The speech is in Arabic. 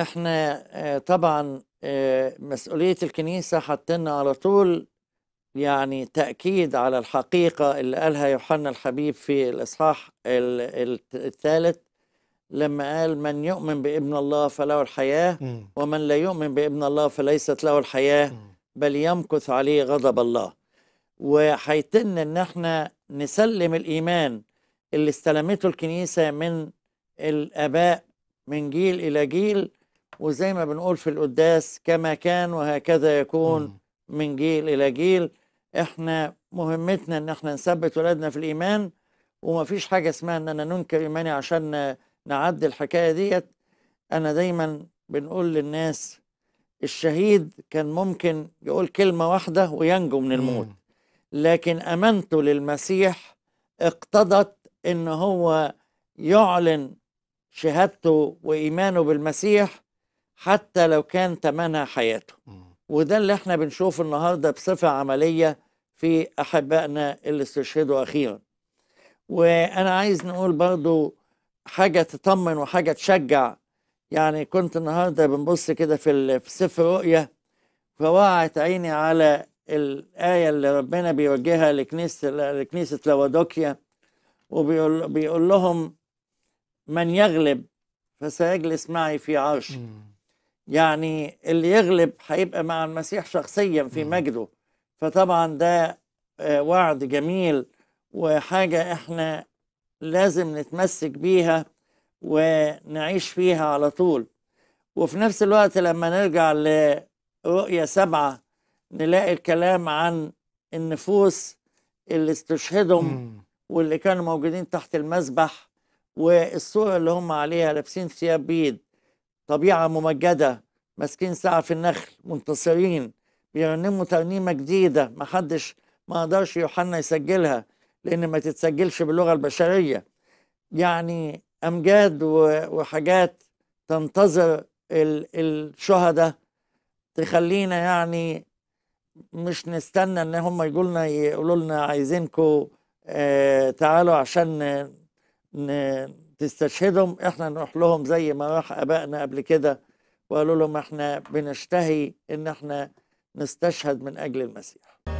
احنا آه، طبعا آه، مسؤولية الكنيسة حطينا على طول يعني تأكيد على الحقيقة اللي قالها يوحنا الحبيب في الإصحاح الثالث لما قال من يؤمن بابن الله فله الحياة ومن لا يؤمن بابن الله فليست له الحياة بل يمكث عليه غضب الله وحيتن ان احنا نسلم الايمان اللي استلمته الكنيسة من الاباء من جيل الى جيل وزي ما بنقول في القداس كما كان وهكذا يكون من جيل إلى جيل احنا مهمتنا ان احنا نثبت ولادنا في الإيمان وما فيش حاجة اسمها اننا ننكر إيماني عشان نعدي الحكاية ديت أنا دايما بنقول للناس الشهيد كان ممكن يقول كلمة واحدة وينجو من الموت لكن أمانته للمسيح اقتضت ان هو يعلن شهادته وإيمانه بالمسيح حتى لو كان ثمنها حياته وده اللي احنا بنشوفه النهارده بصفه عمليه في احبائنا اللي استشهدوا اخيرا وانا عايز نقول برضو حاجه تطمن وحاجه تشجع يعني كنت النهارده بنبص كده في سفر رؤيا فوقعت عيني على الايه اللي ربنا بيوجهها لكنيسه لكنيسه لوادوكيا وبيقول بيقول لهم من يغلب فسيجلس معي في عرشي يعني اللي يغلب هيبقى مع المسيح شخصيا في مجده فطبعا ده آه، وعد جميل وحاجة احنا لازم نتمسك بيها ونعيش فيها على طول وفي نفس الوقت لما نرجع لرؤية سبعة نلاقي الكلام عن النفوس اللي استشهدهم واللي كانوا موجودين تحت المسبح والصورة اللي هم عليها لابسين ثياب بيض طبيعة ممجدة ماسكين في النخل منتصرين بيرنموا ترنيمة جديدة محدش ما قدرش يوحنا يسجلها لأن ما تتسجلش باللغة البشرية يعني أمجاد وحاجات تنتظر الشهداء تخلينا يعني مش نستنى ان هم يقولنا لنا يقولوا لنا عايزينكم آه، تعالوا عشان تستشهدهم احنا نروح لهم زي ما راح ابائنا قبل كده وقالوا لهم احنا بنشتهي ان احنا نستشهد من اجل المسيح